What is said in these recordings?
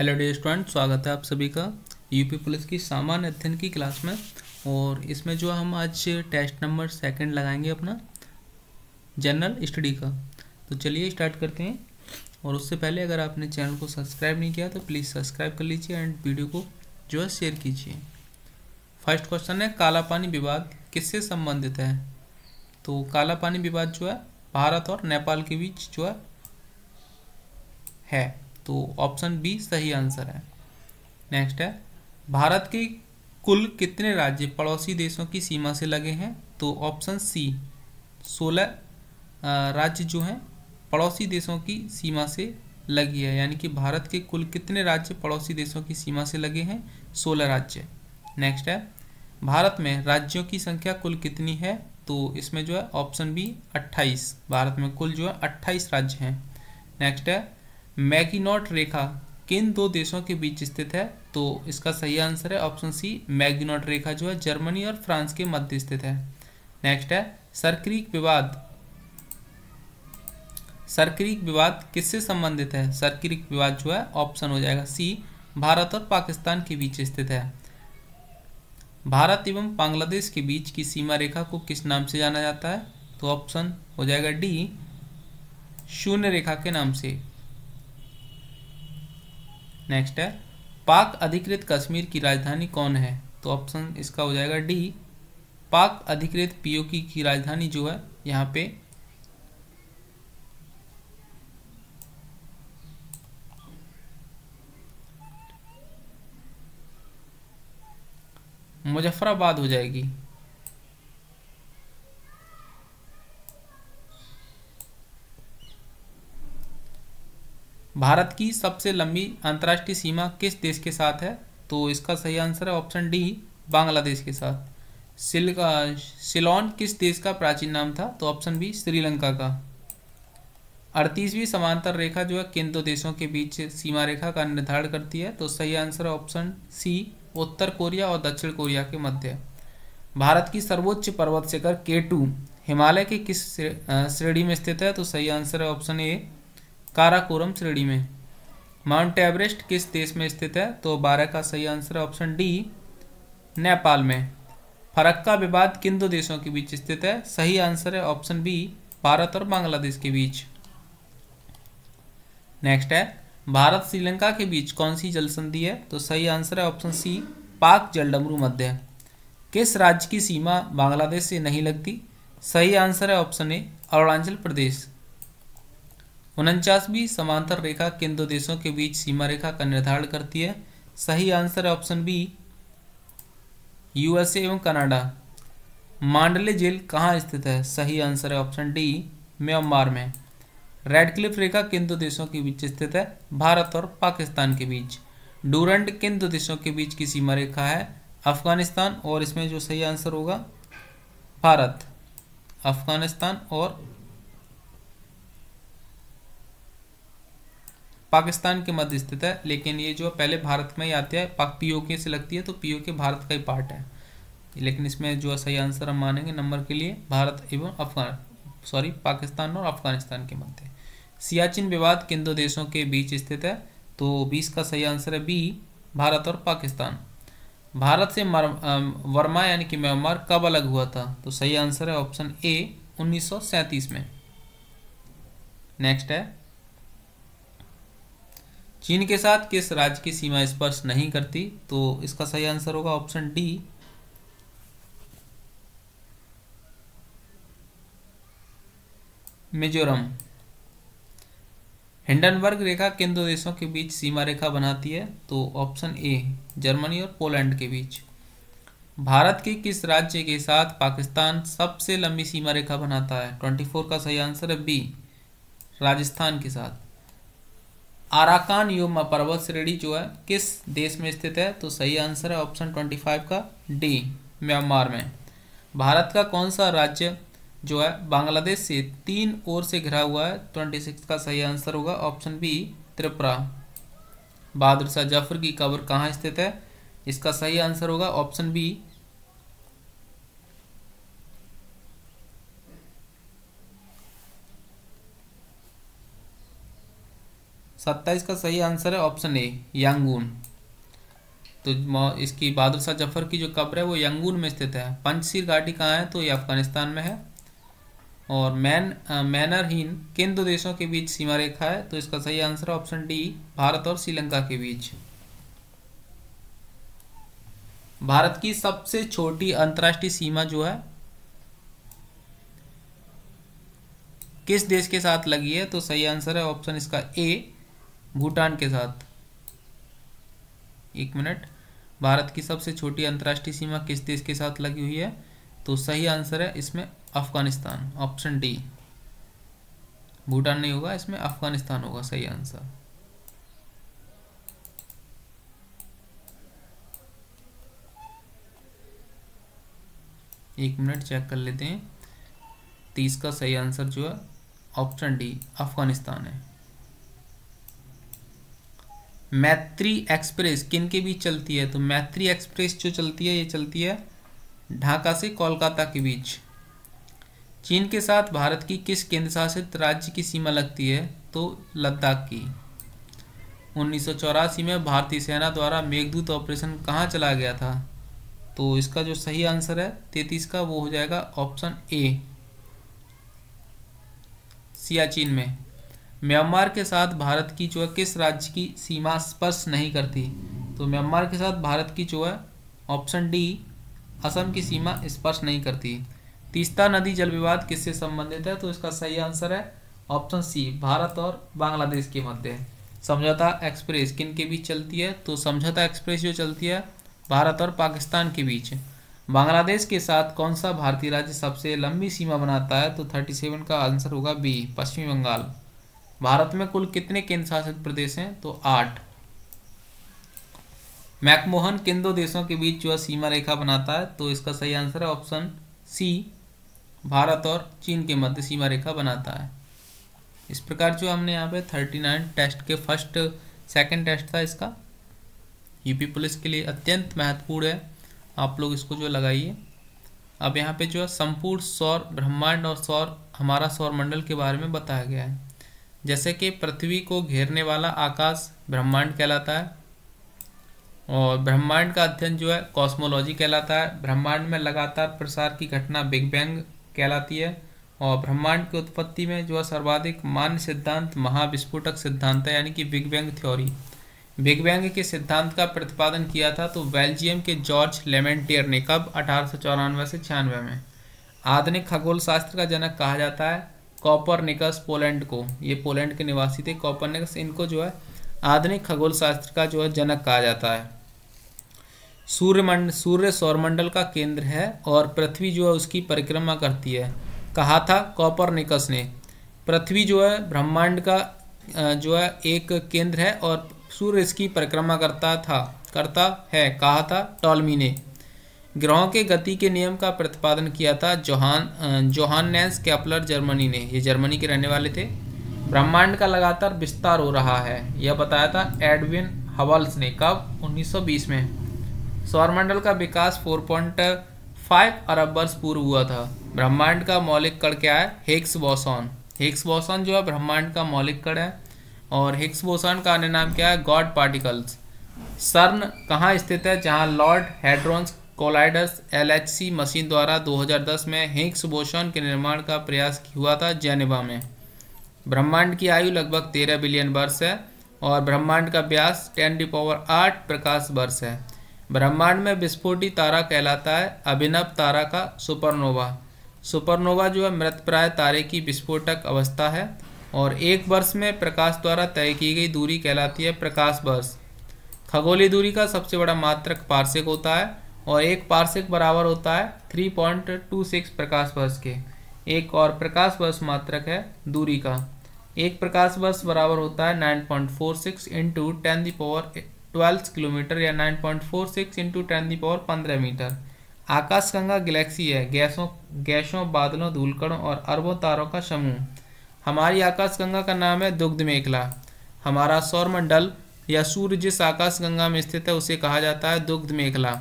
Hello day student स्वागत है आप सभी का यूपी पुलिस की सामान्य अध्ययन की क्लास में और इसमें जो हम आज टेस्ट नंबर सेकंड लगाएंगे अपना जनरल स्टडी का तो चलिए स्टार्ट करते हैं और उससे पहले अगर आपने चैनल को सब्सक्राइब नहीं किया तो प्लीज़ सब्सक्राइब कर लीजिए एंड वीडियो को जो है शेयर कीजिए फर्स्ट क्वेश्चन है काला पानी विवाद किससे संबंधित है तो काला पानी विवाद जो है भारत और नेपाल के बीच जो है, है। तो ऑप्शन बी सही आंसर है नेक्स्ट है भारत के कुल कितने राज्य पड़ोसी देशों की सीमा से लगे हैं तो ऑप्शन सी सोलह राज्य जो हैं पड़ोसी देशों की सीमा से लगी है यानी कि भारत के कुल कितने राज्य पड़ोसी देशों की सीमा से लगे हैं सोलह राज्य नेक्स्ट है भारत में राज्यों की संख्या कुल कितनी है तो इसमें जो है ऑप्शन बी 28 भारत में कुल जो है 28 राज्य हैं नेक्स्ट है मैगिनॉट रेखा किन दो देशों के बीच स्थित है तो इसका सही आंसर है ऑप्शन सी मैगिनॉट रेखा जो है जर्मनी और फ्रांस के मध्य स्थित है नेक्स्ट है सरक्रिक विवाद सरक्रिक विवाद किससे संबंधित है सरक्रिक विवाद जो है ऑप्शन हो जाएगा सी भारत और पाकिस्तान के बीच स्थित है भारत एवं बांग्लादेश के बीच की सीमा रेखा को किस नाम से जाना जाता है तो ऑप्शन हो जाएगा डी शून्य रेखा के नाम से नेक्स्ट है पाक अधिकृत कश्मीर की राजधानी कौन है तो ऑप्शन इसका हो जाएगा डी पाक अधिकृत पीओकी की राजधानी जो है यहाँ पे मुजफ्फराबाद हो जाएगी भारत की सबसे लंबी अंतर्राष्ट्रीय सीमा किस देश के साथ है तो इसका सही आंसर है ऑप्शन डी बांग्लादेश के साथ सिल सिलोन किस देश का प्राचीन नाम था तो ऑप्शन बी श्रीलंका का अड़तीसवीं समांतर रेखा जो है किन दो देशों के बीच सीमा रेखा का निर्धारण करती है तो सही आंसर है ऑप्शन सी उत्तर कोरिया और दक्षिण कोरिया के मध्य भारत की सर्वोच्च पर्वत शिखर के हिमालय के किस श्रेणी में स्थित है तो सही आंसर है ऑप्शन ए काराकोरम श्रेणी में माउंट एवरेस्ट किस देश में स्थित है तो बारह का सही आंसर है ऑप्शन डी नेपाल में फरक्का विवाद किन दो देशों के बीच स्थित है सही आंसर है ऑप्शन बी भारत और बांग्लादेश के बीच नेक्स्ट है भारत श्रीलंका के बीच कौन सी जल संधि है तो सही आंसर है ऑप्शन सी पाक जलडमरू मध्य किस राज्य की सीमा बांग्लादेश से नहीं लगती सही आंसर है ऑप्शन ए अरुणाचल प्रदेश उनचासवीं समांतर रेखा किन दो देशों के बीच सीमा रेखा का निर्धारण करती है सही आंसर है ऑप्शन बी यूएसए एवं कनाडा मांडले जेल कहाँ स्थित है सही आंसर है ऑप्शन डी म्यांमार में रेड क्लिफ रेखा किन दो देशों के बीच स्थित है भारत और पाकिस्तान के बीच डूरंड किन दो देशों के बीच की सीमा रेखा है अफगानिस्तान और इसमें जो सही आंसर होगा भारत अफगानिस्तान और पाकिस्तान के मध्य स्थित है लेकिन ये जो है पहले भारत में ही आती है पी के से लगती है तो पीओके के भारत का ही पार्ट है लेकिन इसमें जो सही आंसर हम मानेंगे नंबर के लिए भारत एवं अफगान सॉरी पाकिस्तान और अफगानिस्तान के मध्य सियाचिन विवाद किन दो देशों के बीच स्थित है तो बीस का सही आंसर है बी भारत और पाकिस्तान भारत से वर्मा यानी कि म्यांमार कब अलग हुआ था तो सही आंसर है ऑप्शन ए उन्नीस में नेक्स्ट है चीन के साथ किस राज्य की सीमा स्पर्श नहीं करती तो इसका सही आंसर होगा ऑप्शन डी मिजोरम हिंडनबर्ग रेखा किन दो देशों के बीच सीमा रेखा बनाती है तो ऑप्शन ए जर्मनी और पोलैंड के बीच भारत के किस राज्य के साथ पाकिस्तान सबसे लंबी सीमा रेखा बनाता है 24 का सही आंसर है बी राजस्थान के साथ आराकान युमा पर्वत श्रेणी जो है किस देश में स्थित है तो सही आंसर है ऑप्शन ट्वेंटी फाइव का डी म्यांमार में भारत का कौन सा राज्य जो है बांग्लादेश से तीन ओर से घिरा हुआ है ट्वेंटी सिक्स का सही आंसर होगा ऑप्शन बी त्रिपुरा बहादुर शाह जफर की कब्र कहाँ स्थित है इसका सही आंसर होगा ऑप्शन बी सत्ताईस का सही आंसर है ऑप्शन ए यांगून तो इसकी बहादुर शाह जफर की जो कब्र है वो यांगून में स्थित है पंचशीर घाटी कहाँ है तो ये अफगानिस्तान में है और मैन मैनरहीन किन दो देशों के बीच सीमा रेखा है तो इसका सही आंसर है ऑप्शन डी भारत और श्रीलंका के बीच भारत की सबसे छोटी अंतर्राष्ट्रीय सीमा जो है किस देश के साथ लगी है तो सही आंसर है ऑप्शन इसका ए भूटान के साथ एक मिनट भारत की सबसे छोटी अंतर्राष्ट्रीय सीमा किस देश के साथ लगी हुई है तो सही आंसर है इसमें अफगानिस्तान ऑप्शन डी भूटान नहीं होगा इसमें अफगानिस्तान होगा सही आंसर एक मिनट चेक कर लेते हैं तीस का सही आंसर जो है ऑप्शन डी अफगानिस्तान है मैत्री एक्सप्रेस किन के बीच चलती है तो मैत्री एक्सप्रेस जो चलती है ये चलती है ढाका से कोलकाता के बीच चीन के साथ भारत की किस केंद्र शासित राज्य की सीमा लगती है तो लद्दाख की उन्नीस में भारतीय सेना द्वारा मेघदूत ऑपरेशन कहाँ चला गया था तो इसका जो सही आंसर है तैतीस का वो हो जाएगा ऑप्शन ए सियाचिन में म्यांमार के साथ भारत की जो है किस राज्य की सीमा स्पर्श नहीं करती तो म्यांमार के साथ भारत की जो है ऑप्शन डी असम की सीमा स्पर्श नहीं करती तीस्ता नदी जल विवाद किससे संबंधित है तो इसका सही आंसर है ऑप्शन सी भारत और बांग्लादेश के मध्य समझौता एक्सप्रेस किन के बीच चलती है तो समझौता एक्सप्रेस जो चलती है भारत और पाकिस्तान के बीच बांग्लादेश के साथ कौन सा भारतीय राज्य सबसे लंबी सीमा बनाता है तो थर्टी सेवन का आंसर होगा बी पश्चिम बंगाल भारत में कुल कितने केंद्र शासित प्रदेश हैं तो आठ मैकमोहन किन दो देशों के बीच जो है सीमा रेखा बनाता है तो इसका सही आंसर है ऑप्शन सी भारत और चीन के मध्य सीमा रेखा बनाता है इस प्रकार जो हमने यहाँ पे थर्टी नाइन टेस्ट के फर्स्ट सेकंड टेस्ट था इसका यूपी पुलिस के लिए अत्यंत महत्वपूर्ण है आप लोग इसको जो लगाइए अब यहाँ पे जो है संपूर्ण सौर ब्रह्मांड और सौर हमारा सौर मंडल के बारे में बताया गया है जैसे कि पृथ्वी को घेरने वाला आकाश ब्रह्मांड कहलाता है और ब्रह्मांड का अध्ययन जो है कॉस्मोलॉजी कहलाता है ब्रह्मांड में लगातार प्रसार की घटना बिग बैंग कहलाती है और ब्रह्मांड की उत्पत्ति में जो है सर्वाधिक मान्य सिद्धांत महाविस्फोटक सिद्धांत है यानी कि big bang theory big bang के सिद्धांत का प्रतिपादन किया था तो बेल्जियम के जॉर्ज लेमेंटियर ने कब अठारह से छियानवे में आधुनिक खगोल शास्त्र का जनक कहा जाता है कॉपर निकस पोलैंड को ये पोलैंड के निवासी थे कॉपर निकस इनको जो है आधुनिक खगोल शास्त्र का जो है जनक कहा जाता है सूर्यमंड सूर्य सौरमंडल का केंद्र है और पृथ्वी जो है उसकी परिक्रमा करती है कहा था कॉपर निकस ने पृथ्वी जो है ब्रह्मांड का जो है एक केंद्र है और सूर्य इसकी परिक्रमा करता था करता है कहा था टॉलमी ने ग्रहों के गति के नियम का प्रतिपादन किया था जोहान जोहाननेस कैपलर जर्मनी ने ये जर्मनी के रहने वाले थे ब्रह्मांड का लगातार विस्तार हो रहा है यह बताया था एडविन हवल्स ने कब 1920 में सौरमंडल का विकास 4.5 अरब वर्ष पूर्व हुआ था ब्रह्मांड का मौलिक कण क्या है हेक्स बोसॉन हेक्स बोसॉन जो है ब्रह्मांड का मौलिक कण है और हेक्स बोसॉन का अन्य नाम क्या है गॉड पार्टिकल्स सर्न कहाँ स्थित है जहाँ large hadrons colliders LHC machine द्वारा 2010 में हिंक्स बोसन के निर्माण का प्रयास हुआ था जेनेवा में ब्रह्मांड की आयु लगभग 13 बिलियन वर्ष है और ब्रह्मांड का व्यास 10 टी पावर आठ प्रकाश वर्ष है ब्रह्मांड में विस्फोटी तारा कहलाता है अभिनव तारा का सुपरनोवा सुपरनोवा जो है मृतप्राय तारे की विस्फोटक अवस्था है और एक वर्ष में प्रकाश द्वारा तय की गई दूरी कहलाती है प्रकाश वर्ष खगोली दूरी का सबसे बड़ा मात्रक पार्सिक होता है और एक पार्सिक बराबर होता है थ्री पॉइंट टू सिक्स प्रकाश वर्ष के एक और प्रकाश वर्ष मात्रक है दूरी का एक प्रकाश वर्ष बराबर होता है nine point four six into ten the power twelve kilometre या nine point four six into ten the power पंद्रह मीटर आकाशगंगा गैलेक्सी है गैसों गैसों बादलों धूलकणों और अरबों तारों का समूह हमारी आकाशगंगा का नाम है दुग्ध मेखला हमारा सौरमंडल या सूर्य जिस आकाशगंगा में स्थित है उसे कहा जाता है दुग्ध मेखला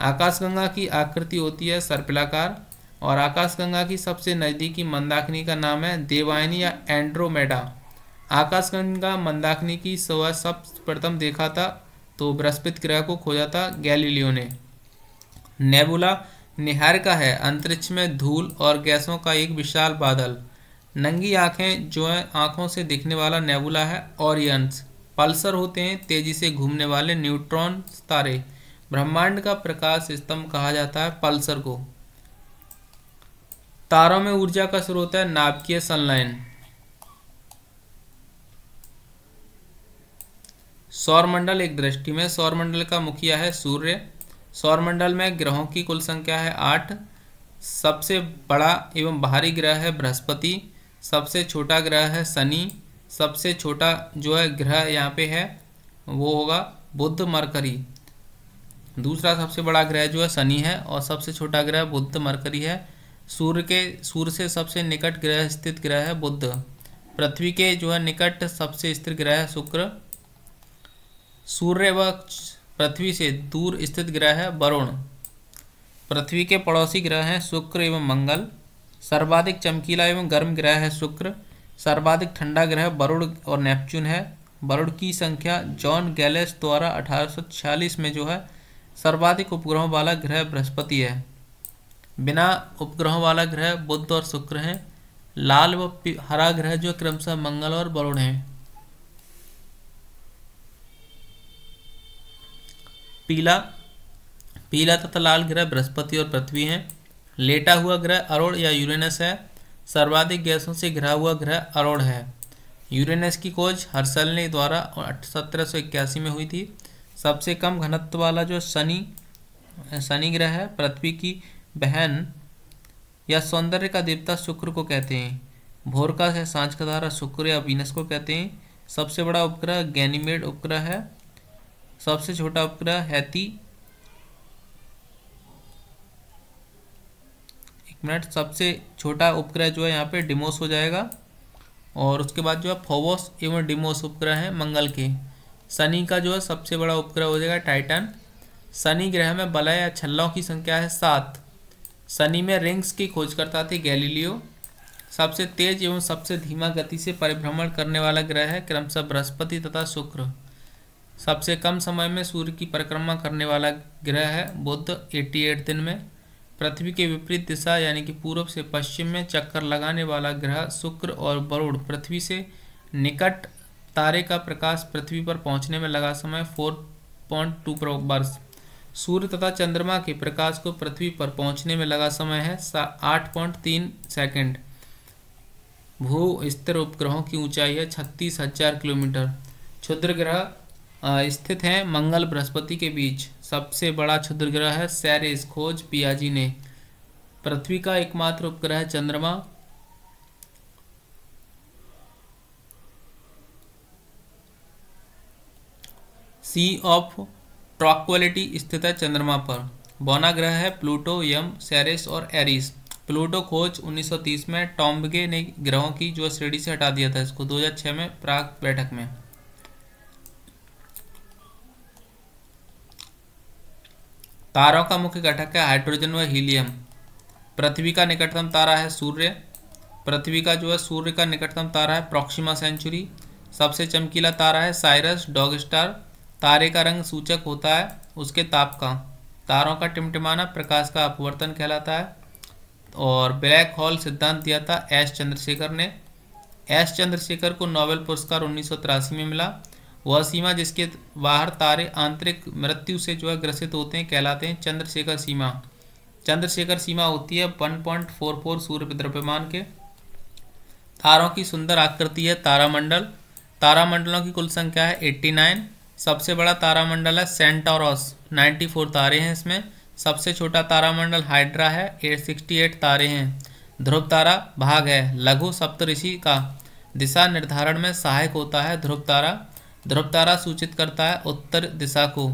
आकाशगंगा की आकृति होती है सर्पिलाकार और आकाशगंगा की सबसे नज़दीकी मंदाकिनी का नाम है देवायनी या एंड्रोमेडा आकाशगंगा मंदाकिनी की सुबह सब प्रथम देखा था तो बृहस्पति ग्रह को खोजा था गैलीलियो ने नेबुला का है अंतरिक्ष में धूल और गैसों का एक विशाल बादल नंगी आंखें जो है आंखों से दिखने वाला नेबुला है ऑरियंस पल्सर होते हैं तेजी से घूमने वाले न्यूट्रॉन तारे ब्रह्मांड का प्रकाश स्तंभ कहा जाता है पल्सर को तारों में ऊर्जा का स्रोत है नाभिकीय सनलाइन सौरमंडल एक दृष्टि में सौरमंडल का मुखिया है सूर्य सौरमंडल में ग्रहों की कुल संख्या है आठ सबसे बड़ा एवं बाहरी ग्रह है बृहस्पति सबसे छोटा ग्रह है शनि सबसे छोटा जो है ग्रह यहाँ पे है वो होगा बुध मरकरी दूसरा सबसे बड़ा ग्रह जो है शनि है और सबसे छोटा ग्रह बुद्ध मरकरी है सूर्य के सूर्य से सबसे निकट ग्रह स्थित ग्रह है बुद्ध पृथ्वी के जो है निकट सबसे स्थिर ग्रह है शुक्र सूर्य व पृथ्वी से दूर स्थित ग्रह है वरुण पृथ्वी के पड़ोसी ग्रह हैं शुक्र एवं मंगल सर्वाधिक चमकीला एवं गर्म ग्रह है शुक्र सर्वाधिक ठंडा ग्रह वरुण और नेपच्यून है वरुण की संख्या जॉन गैलेस द्वारा अठारह में जो है सर्वाधिक उपग्रहों वाला ग्रह बृहस्पति है बिना उपग्रहों वाला ग्रह बुध और शुक्र हैं लाल व हरा ग्रह जो क्रमशः मंगल और वरुण हैं पीला पीला तथा लाल ग्रह बृहस्पति और पृथ्वी हैं लेटा हुआ ग्रह अरोड़ या यूरेनस है सर्वाधिक गैसों से घिरा हुआ ग्रह अरोड़ है यूरेनस की खोज हर्सल ने द्वारा सत्रह में हुई थी सबसे कम घनत्व वाला जो शनि शनि ग्रह है पृथ्वी की बहन या सौंदर्य का देवता शुक्र को कहते हैं भोर का है सांझ का धारा शुक्र या वीनस को कहते हैं सबसे बड़ा उपग्रह गैनीमेड उपग्रह है सबसे छोटा उपग्रह हैती एक मिनट सबसे छोटा उपग्रह जो है यहाँ पे डिमोस हो जाएगा और उसके बाद जो है फोवोस एवं डिमोस उपग्रह हैं मंगल के शनि का जो है सबसे बड़ा उपग्रह हो जाएगा टाइटन शनि ग्रह में बलय या छल्लों की संख्या है सात शनि में रिंग्स की खोज करता थे गैलीलियो सबसे तेज एवं सबसे धीमा गति से परिभ्रमण करने वाला ग्रह है क्रमशः बृहस्पति तथा शुक्र सबसे कम समय में सूर्य की परिक्रमा करने वाला ग्रह है बुद्ध 88 दिन में पृथ्वी के विपरीत दिशा यानी कि पूर्व से पश्चिम में चक्कर लगाने वाला ग्रह शुक्र और वरुण पृथ्वी से निकट तारे का प्रकाश पृथ्वी पर पहुंचने में लगा समय फोर पॉइंट टू वर्ष सूर्य तथा चंद्रमा के प्रकाश को पृथ्वी पर पहुंचने में लगा समय है आठ पॉइंट तीन सेकेंड भू स्तर उपग्रहों की ऊंचाई है छत्तीस हजार किलोमीटर क्षुद्र ग्रह स्थित हैं मंगल बृहस्पति के बीच सबसे बड़ा क्षुद्र ग्रह है सैरिस खोज पियाजी ने पृथ्वी का एकमात्र उपग्रह चंद्रमा सी ऑफ ट्रॉक्वलिटी स्थित है चंद्रमा पर बौना ग्रह है प्लूटो यम सेरेस और एरिस प्लूटो खोज 1930 में टॉम्बगे ने ग्रहों की जो श्रेणी से हटा दिया था इसको 2006 में प्राग बैठक में तारों का मुख्य घटक है हाइड्रोजन व हीलियम पृथ्वी का निकटतम तारा है सूर्य पृथ्वी का जो है सूर्य का निकटतम तारा है प्रॉक्सिमा सेंचुरी सबसे चमकीला तारा है साइरस डॉग स्टार तारे का रंग सूचक होता है उसके ताप का तारों का टिमटिमाना प्रकाश का अपवर्तन कहलाता है और ब्लैक होल सिद्धांत दिया था एस चंद्रशेखर ने एस चंद्रशेखर को नोबेल पुरस्कार उन्नीस में मिला वह सीमा जिसके बाहर तारे आंतरिक मृत्यु से जो है ग्रसित होते हैं कहलाते हैं चंद्रशेखर सीमा चंद्रशेखर सीमा होती है 1.44 सूर्य द्रव्यमान के तारों की सुंदर आकृति है तारामंडल तारामंडलों की कुल संख्या है 89 सबसे बड़ा तारामंडल है सेंटोरस 94 तारे हैं इसमें सबसे छोटा तारामंडल हाइड्रा है 868 तारे हैं ध्रुव तारा भाग है लघु सप्तऋषि का दिशा निर्धारण में सहायक होता है ध्रुव तारा ध्रुव तारा सूचित करता है उत्तर दिशा को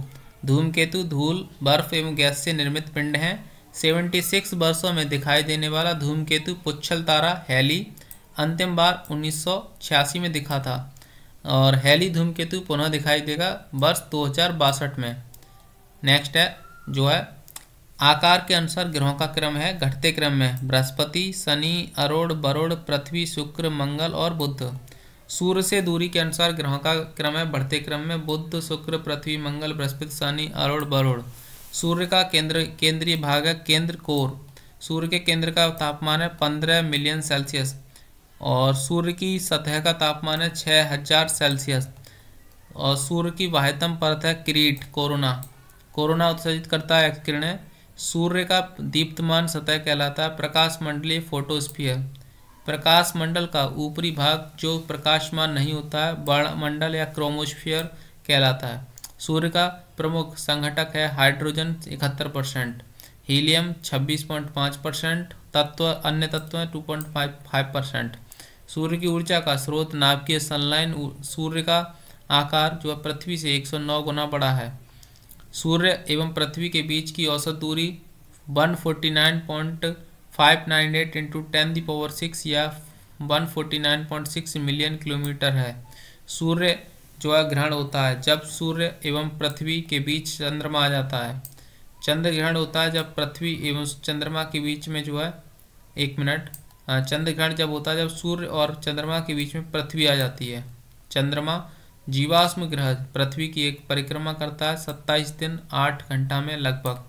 धूमकेतु धूल बर्फ एवं गैस से निर्मित पिंड हैं 76 वर्षों में दिखाई देने वाला धूमकेतु पुच्छल तारा हैली अंतिम बार 1986 में दिखा था और हैली धूमकेतु पुनः दिखाई देगा वर्ष दो में नेक्स्ट है जो है आकार के अनुसार ग्रहों का क्रम है घटते क्रम में बृहस्पति शनि अरोड़ बरोड़ पृथ्वी शुक्र मंगल और बुद्ध सूर्य से दूरी के अनुसार ग्रहों का क्रम है बढ़ते क्रम में बुद्ध शुक्र पृथ्वी मंगल बृहस्पति शनि अरोड़ बरोड़ सूर्य का केंद्र केंद्रीय भाग है केंद्र कोर सूर्य के केंद्र का तापमान है पंद्रह मिलियन सेल्सियस और सूर्य की सतह का तापमान है छः हजार सेल्सियस और सूर्य की वाहतम परत है क्रीट कोरोना कोरोना उत्सर्जित करता है एक्स किरणें सूर्य का दीप्तमान सतह कहलाता है प्रकाश मंडली फोटोस्फीयर प्रकाश मंडल का ऊपरी भाग जो प्रकाशमान नहीं होता है बड़ा मंडल या क्रोमोस्फीयर कहलाता है सूर्य का प्रमुख संघटक है हाइड्रोजन इकहत्तर परसेंट हीलियम छब्बीस पॉइंट पाँच परसेंट तत्व अन्य तत्व हैं two point five five percent सूर्य की ऊर्जा का स्रोत नाभिकीय सनलाइन सूर्य का आकार जो है पृथ्वी से 109 गुना बड़ा है सूर्य एवं पृथ्वी के बीच की औसत दूरी 149.598 into ten the power six या 149.6 मिलियन किलोमीटर है सूर्य जो है ग्रहण होता है जब सूर्य एवं पृथ्वी के बीच चंद्रमा आ जाता है चंद्र ग्रहण होता है जब पृथ्वी एवं चंद्रमा के बीच में जो है एक मिनट चंद्रग्रहण जब होता है जब सूर्य और चंद्रमा के बीच में पृथ्वी आ जाती है चंद्रमा जीवाश्म ग्रह पृथ्वी की एक परिक्रमा करता है सत्ताईस दिन आठ घंटा में लगभग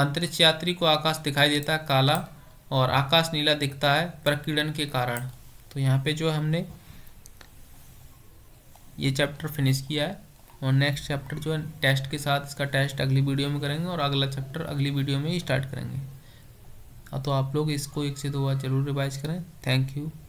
अंतरिक्ष यात्री को आकाश दिखाई देता है काला और आकाश नीला दिखता है प्रकीर्णन के कारण तो यहाँ पे जो हमने ये चैप्टर फिनिश किया है और नेक्स्ट चैप्टर जो है टेस्ट के साथ इसका टेस्ट अगली वीडियो में करेंगे और अगला चैप्टर अगली वीडियो में ही स्टार्ट करेंगे हाँ, तो आप लोग इसको एक से दो बार ज़रूर रिवाइज करें थैंक यू